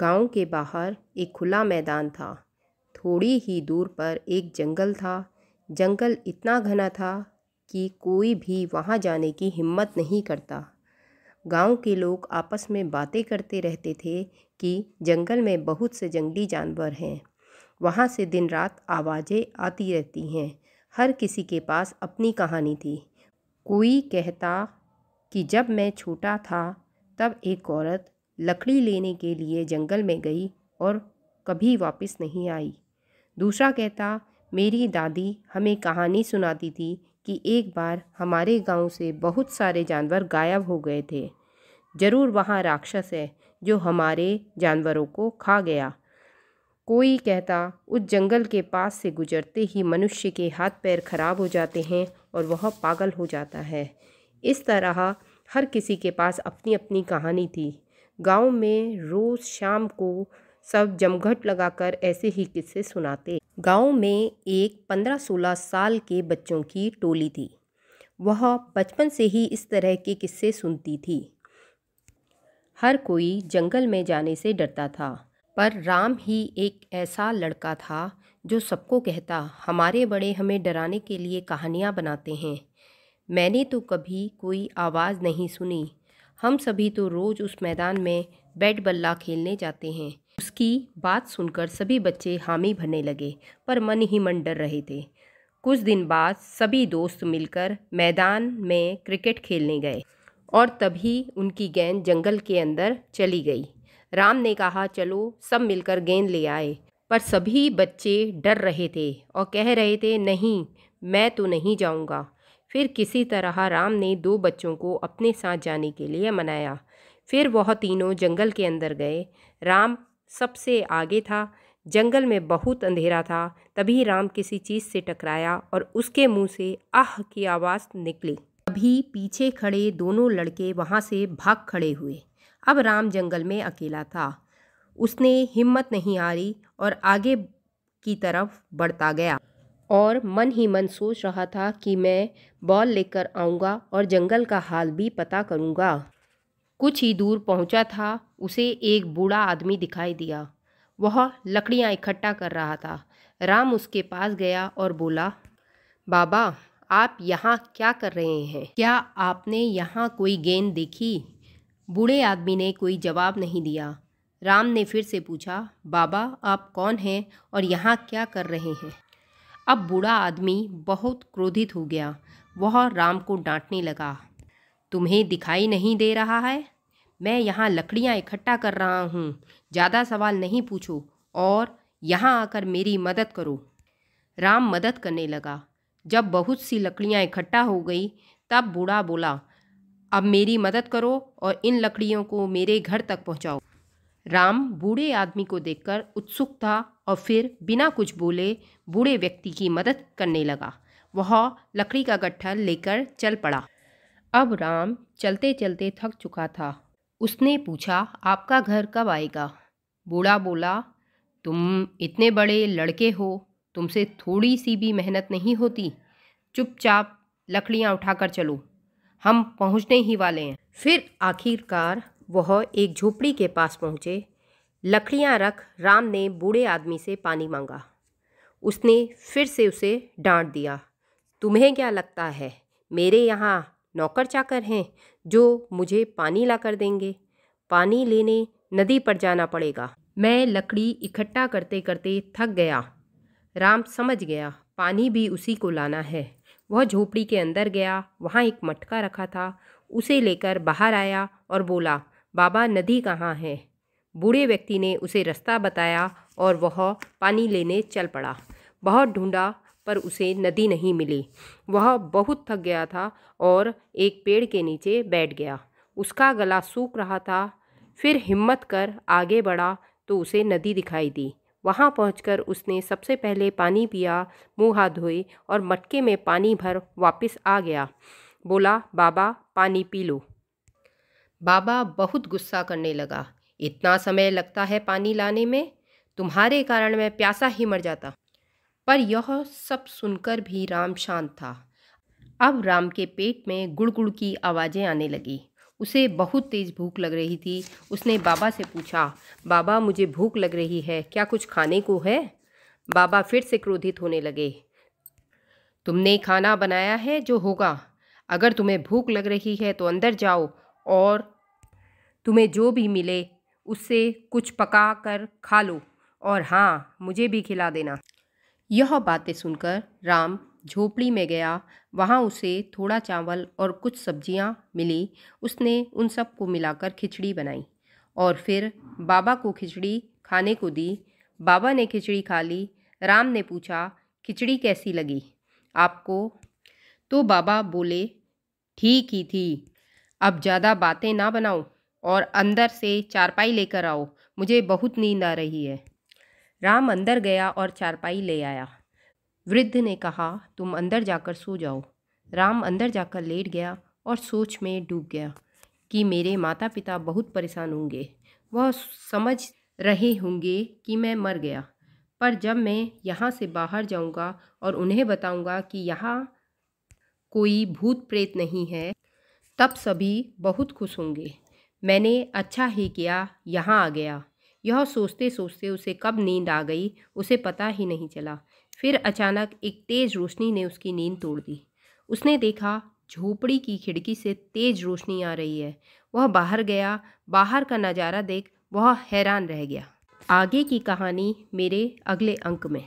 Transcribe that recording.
गांव के बाहर एक खुला मैदान था थोड़ी ही दूर पर एक जंगल था जंगल इतना घना था कि कोई भी वहाँ जाने की हिम्मत नहीं करता गांव के लोग आपस में बातें करते रहते थे कि जंगल में बहुत से जंगली जानवर हैं वहाँ से दिन रात आवाज़ें आती रहती हैं हर किसी के पास अपनी कहानी थी कोई कहता कि जब मैं छोटा था तब एक औरत लकड़ी लेने के लिए जंगल में गई और कभी वापस नहीं आई दूसरा कहता मेरी दादी हमें कहानी सुनाती थी कि एक बार हमारे गांव से बहुत सारे जानवर गायब हो गए थे ज़रूर वहाँ राक्षस है जो हमारे जानवरों को खा गया कोई कहता उस जंगल के पास से गुजरते ही मनुष्य के हाथ पैर खराब हो जाते हैं और वह पागल हो जाता है इस तरह हर किसी के पास अपनी अपनी कहानी थी गांव में रोज़ शाम को सब जमघट लगाकर ऐसे ही किस्से सुनाते गांव में एक पंद्रह सोलह साल के बच्चों की टोली थी वह बचपन से ही इस तरह के किस्से सुनती थी हर कोई जंगल में जाने से डरता था पर राम ही एक ऐसा लड़का था जो सबको कहता हमारे बड़े हमें डराने के लिए कहानियाँ बनाते हैं मैंने तो कभी कोई आवाज़ नहीं सुनी हम सभी तो रोज़ उस मैदान में बैट बल्ला खेलने जाते हैं उसकी बात सुनकर सभी बच्चे हामी भरने लगे पर मन ही मन डर रहे थे कुछ दिन बाद सभी दोस्त मिलकर मैदान में क्रिकेट खेलने गए और तभी उनकी गेंद जंगल के अंदर चली गई राम ने कहा चलो सब मिलकर गेंद ले आए पर सभी बच्चे डर रहे थे और कह रहे थे नहीं मैं तो नहीं जाऊंगा फिर किसी तरह राम ने दो बच्चों को अपने साथ जाने के लिए मनाया फिर वह तीनों जंगल के अंदर गए राम सबसे आगे था जंगल में बहुत अंधेरा था तभी राम किसी चीज़ से टकराया और उसके मुंह से आह की आवाज़ निकली तभी पीछे खड़े दोनों लड़के वहाँ से भाग खड़े हुए अब राम जंगल में अकेला था उसने हिम्मत नहीं हारी और आगे की तरफ बढ़ता गया और मन ही मन सोच रहा था कि मैं बॉल लेकर आऊँगा और जंगल का हाल भी पता करूँगा कुछ ही दूर पहुँचा था उसे एक बूढ़ा आदमी दिखाई दिया वह लकड़ियाँ इकट्ठा कर रहा था राम उसके पास गया और बोला बाबा आप यहाँ क्या कर रहे हैं क्या आपने यहाँ कोई गेंद देखी बूढ़े आदमी ने कोई जवाब नहीं दिया राम ने फिर से पूछा बाबा आप कौन हैं और यहाँ क्या कर रहे हैं अब बूढ़ा आदमी बहुत क्रोधित हो गया वह राम को डांटने लगा तुम्हें दिखाई नहीं दे रहा है मैं यहाँ लकड़ियाँ इकट्ठा कर रहा हूँ ज़्यादा सवाल नहीं पूछो और यहाँ आकर मेरी मदद करो राम मदद करने लगा जब बहुत सी लकड़ियाँ इकट्ठा हो गई तब बूढ़ा बोला अब मेरी मदद करो और इन लकड़ियों को मेरे घर तक पहुँचाओ राम बूढ़े आदमी को देखकर उत्सुक था और फिर बिना कुछ बोले बूढ़े व्यक्ति की मदद करने लगा वह लकड़ी का गट्ठर लेकर चल पड़ा अब राम चलते चलते थक चुका था उसने पूछा आपका घर कब आएगा बूढ़ा बोला तुम इतने बड़े लड़के हो तुमसे थोड़ी सी भी मेहनत नहीं होती चुपचाप लकड़ियाँ उठाकर चलो हम पहुँचने ही वाले हैं फिर आखिरकार वह एक झोपड़ी के पास पहुँचे लकड़ियाँ रख राम ने बूढ़े आदमी से पानी मांगा उसने फिर से उसे डांट दिया तुम्हें क्या लगता है मेरे यहाँ नौकर चाकर हैं जो मुझे पानी ला कर देंगे पानी लेने नदी पर जाना पड़ेगा मैं लकड़ी इकट्ठा करते करते थक गया राम समझ गया पानी भी उसी को लाना है वह झोपड़ी के अंदर गया वहाँ एक मटका रखा था उसे लेकर बाहर आया और बोला बाबा नदी कहाँ है बूढ़े व्यक्ति ने उसे रास्ता बताया और वह पानी लेने चल पड़ा बहुत ढूंढा पर उसे नदी नहीं मिली वह बहुत थक गया था और एक पेड़ के नीचे बैठ गया उसका गला सूख रहा था फिर हिम्मत कर आगे बढ़ा तो उसे नदी दिखाई दी वहाँ पहुँच उसने सबसे पहले पानी पिया मुँह हाथ धोए और मटके में पानी भर वापस आ गया बोला बाबा पानी पी लो बाबा बहुत गुस्सा करने लगा इतना समय लगता है पानी लाने में तुम्हारे कारण मैं प्यासा ही मर जाता पर यह सब सुनकर भी राम शांत था अब राम के पेट में गुड़गुड़ की आवाज़ें आने लगी उसे बहुत तेज़ भूख लग रही थी उसने बाबा से पूछा बाबा मुझे भूख लग रही है क्या कुछ खाने को है बाबा फिर से क्रोधित होने लगे तुमने खाना बनाया है जो होगा अगर तुम्हें भूख लग रही है तो अंदर जाओ और तुम्हें जो भी मिले उससे कुछ पका कर खा लो और हाँ मुझे भी खिला देना यह बातें सुनकर राम झोपड़ी में गया वहाँ उसे थोड़ा चावल और कुछ सब्जियाँ मिली उसने उन सब को मिलाकर खिचड़ी बनाई और फिर बाबा को खिचड़ी खाने को दी बाबा ने खिचड़ी खा ली राम ने पूछा खिचड़ी कैसी लगी आपको तो बाबा बोले ठीक ही थी अब ज़्यादा बातें ना बनाओ और अंदर से चारपाई लेकर आओ मुझे बहुत नींद आ रही है राम अंदर गया और चारपाई ले आया वृद्ध ने कहा तुम अंदर जाकर सो जाओ राम अंदर जाकर लेट गया और सोच में डूब गया कि मेरे माता पिता बहुत परेशान होंगे वह समझ रहे होंगे कि मैं मर गया पर जब मैं यहाँ से बाहर जाऊँगा और उन्हें बताऊँगा कि यहाँ कोई भूत प्रेत नहीं है तब सभी बहुत खुश होंगे मैंने अच्छा ही किया यहाँ आ गया यह सोचते सोचते उसे कब नींद आ गई उसे पता ही नहीं चला फिर अचानक एक तेज़ रोशनी ने उसकी नींद तोड़ दी उसने देखा झोपड़ी की खिड़की से तेज़ रोशनी आ रही है वह बाहर गया बाहर का नज़ारा देख वह हैरान रह गया आगे की कहानी मेरे अगले अंक में